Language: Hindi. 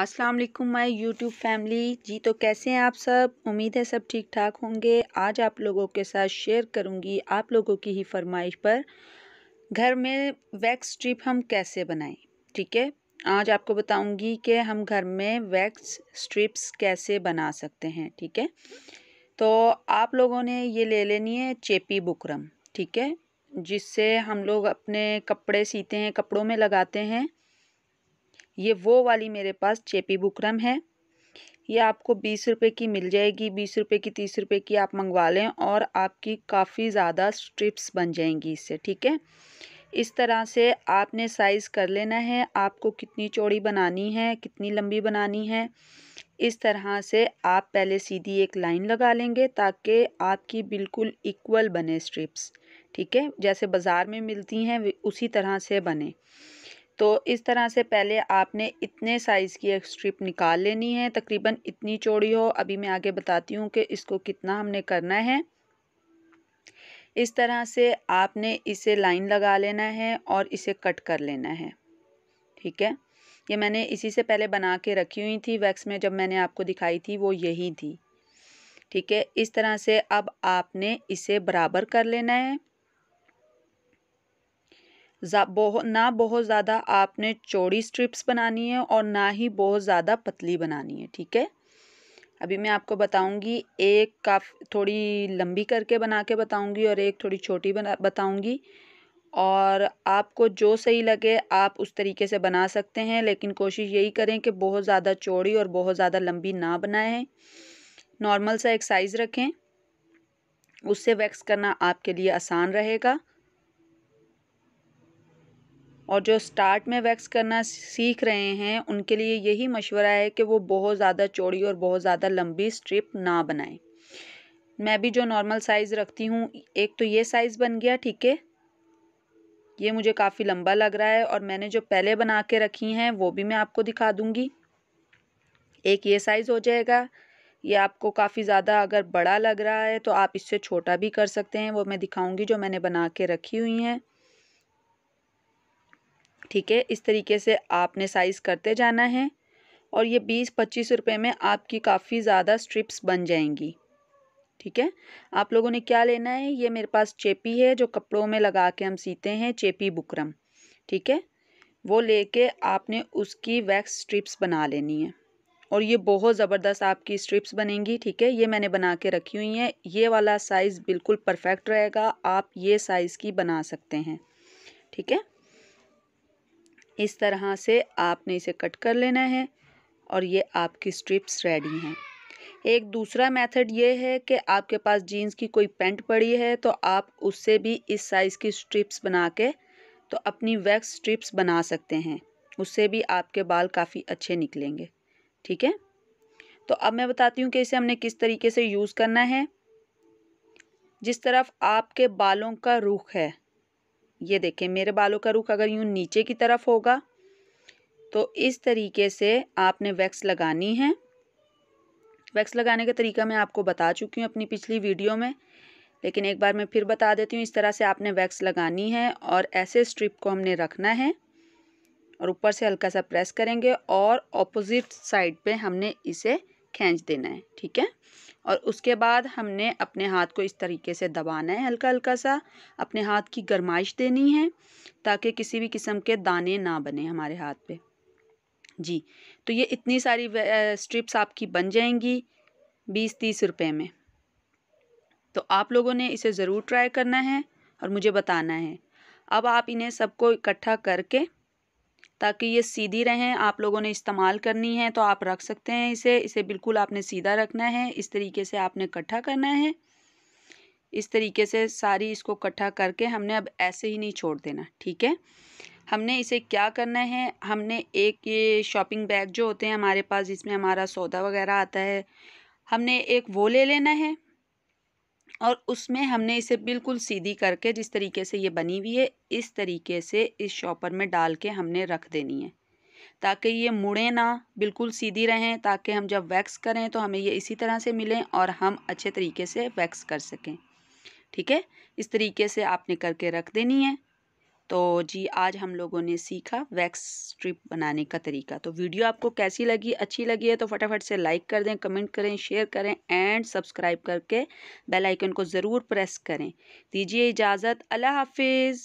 अस्सलाम वालेकुम माय यूट्यूब फैमिली जी तो कैसे हैं आप सब उम्मीद है सब ठीक ठाक होंगे आज आप लोगों के साथ शेयर करूंगी आप लोगों की ही फरमाइश पर घर में वैक्स स्ट्रिप हम कैसे बनाएं ठीक है आज आपको बताऊंगी कि हम घर में वैक्स स्ट्रिप्स कैसे बना सकते हैं ठीक है तो आप लोगों ने ये ले लेनी है चेपी बुकरम ठीक है जिससे हम लोग अपने कपड़े सीते हैं कपड़ों में लगाते हैं ये वो वाली मेरे पास चेपी बुकरम है ये आपको बीस रुपए की मिल जाएगी बीस रुपए की तीस रुपए की आप मंगवा लें और आपकी काफ़ी ज़्यादा स्ट्रिप्स बन जाएंगी इससे ठीक है इस तरह से आपने साइज़ कर लेना है आपको कितनी चौड़ी बनानी है कितनी लंबी बनानी है इस तरह से आप पहले सीधी एक लाइन लगा लेंगे ताकि आपकी बिल्कुल इक्वल बने स्ट्रिप्स ठीक है जैसे बाज़ार में मिलती हैं उसी तरह से बने तो इस तरह से पहले आपने इतने साइज़ की एक स्ट्रिप निकाल लेनी है तकरीबन इतनी चौड़ी हो अभी मैं आगे बताती हूँ कि इसको कितना हमने करना है इस तरह से आपने इसे लाइन लगा लेना है और इसे कट कर लेना है ठीक है ये मैंने इसी से पहले बना के रखी हुई थी वैक्स में जब मैंने आपको दिखाई थी वो यही थी ठीक है इस तरह से अब आपने इसे बराबर कर लेना है बहुत ना बहुत ज़्यादा आपने चौड़ी स्ट्रिप्स बनानी है और ना ही बहुत ज़्यादा पतली बनानी है ठीक है अभी मैं आपको बताऊंगी एक काफ थोड़ी लंबी करके बना के बताऊंगी और एक थोड़ी छोटी बना बताऊँगी और आपको जो सही लगे आप उस तरीके से बना सकते हैं लेकिन कोशिश यही करें कि बहुत ज़्यादा चौड़ी और बहुत ज़्यादा लंबी ना बनाएं नॉर्मल सा एक साइज़ रखें उससे वैक्स करना आपके लिए आसान रहेगा और जो स्टार्ट में वैक्स करना सीख रहे हैं उनके लिए यही मशवरा है कि वो बहुत ज़्यादा चौड़ी और बहुत ज़्यादा लंबी स्ट्रिप ना बनाएं मैं भी जो नॉर्मल साइज़ रखती हूँ एक तो ये साइज़ बन गया ठीक है ये मुझे काफ़ी लंबा लग रहा है और मैंने जो पहले बना के रखी हैं वो भी मैं आपको दिखा दूँगी एक ये साइज़ हो जाएगा ये आपको काफ़ी ज़्यादा अगर बड़ा लग रहा है तो आप इससे छोटा भी कर सकते हैं वो मैं दिखाऊंगी जो मैंने बना के रखी हुई हैं ठीक है इस तरीके से आपने साइज़ करते जाना है और ये बीस पच्चीस रुपए में आपकी काफ़ी ज़्यादा स्ट्रिप्स बन जाएंगी ठीक है आप लोगों ने क्या लेना है ये मेरे पास चेपी है जो कपड़ों में लगा के हम सीते हैं चेपी बुकरम ठीक है वो लेके आपने उसकी वैक्स स्ट्रिप्स बना लेनी है और ये बहुत ज़बरदस्त आपकी स्ट्रिप्स बनेंगी ठीक है ये मैंने बना के रखी हुई हैं ये वाला साइज़ बिल्कुल परफेक्ट रहेगा आप ये साइज़ की बना सकते हैं ठीक है इस तरह से आपने इसे कट कर लेना है और ये आपकी स्ट्रिप्स रेडी हैं एक दूसरा मेथड ये है कि आपके पास जीन्स की कोई पेंट पड़ी है तो आप उससे भी इस साइज़ की स्ट्रिप्स बना के तो अपनी वैक्स स्ट्रिप्स बना सकते हैं उससे भी आपके बाल काफ़ी अच्छे निकलेंगे ठीक है तो अब मैं बताती हूँ कि इसे हमने किस तरीके से यूज़ करना है जिस तरफ आपके बालों का रुख है ये देखें मेरे बालों का रुख अगर यूँ नीचे की तरफ होगा तो इस तरीके से आपने वैक्स लगानी है वैक्स लगाने का तरीका मैं आपको बता चुकी हूँ अपनी पिछली वीडियो में लेकिन एक बार मैं फिर बता देती हूँ इस तरह से आपने वैक्स लगानी है और ऐसे स्ट्रिप को हमने रखना है और ऊपर से हल्का सा प्रेस करेंगे और ऑपोजिट साइड पे हमने इसे खींच देना है ठीक है और उसके बाद हमने अपने हाथ को इस तरीके से दबाना है हल्का हल्का सा अपने हाथ की गरमाइश देनी है ताकि किसी भी किस्म के दाने ना बने हमारे हाथ पे जी तो ये इतनी सारी स्ट्रिप्स आपकी बन जाएंगी बीस तीस रुपए में तो आप लोगों ने इसे ज़रूर ट्राई करना है और मुझे बताना है अब आप इन्हें सबको इकट्ठा करके ताकि ये सीधी रहें आप लोगों ने इस्तेमाल करनी है तो आप रख सकते हैं इसे इसे बिल्कुल आपने सीधा रखना है इस तरीके से आपने इकट्ठा करना है इस तरीके से सारी इसको इकट्ठा करके हमने अब ऐसे ही नहीं छोड़ देना ठीक है हमने इसे क्या करना है हमने एक ये शॉपिंग बैग जो होते हैं हमारे पास जिसमें हमारा सौदा वगैरह आता है हमने एक वो ले लेना है और उसमें हमने इसे बिल्कुल सीधी करके जिस तरीके से ये बनी हुई है इस तरीके से इस शॉपर में डाल के हमने रख देनी है ताकि ये मुड़े ना बिल्कुल सीधी रहें ताकि हम जब वैक्स करें तो हमें ये इसी तरह से मिलें और हम अच्छे तरीके से वैक्स कर सकें ठीक है इस तरीके से आपने करके रख देनी है तो जी आज हम लोगों ने सीखा वैक्स स्ट्रिप बनाने का तरीका तो वीडियो आपको कैसी लगी अच्छी लगी है तो फटाफट से लाइक कर दें कमेंट करें शेयर करें एंड सब्सक्राइब करके बेल आइकन को ज़रूर प्रेस करें दीजिए इजाज़त अल्लाह हाफिज़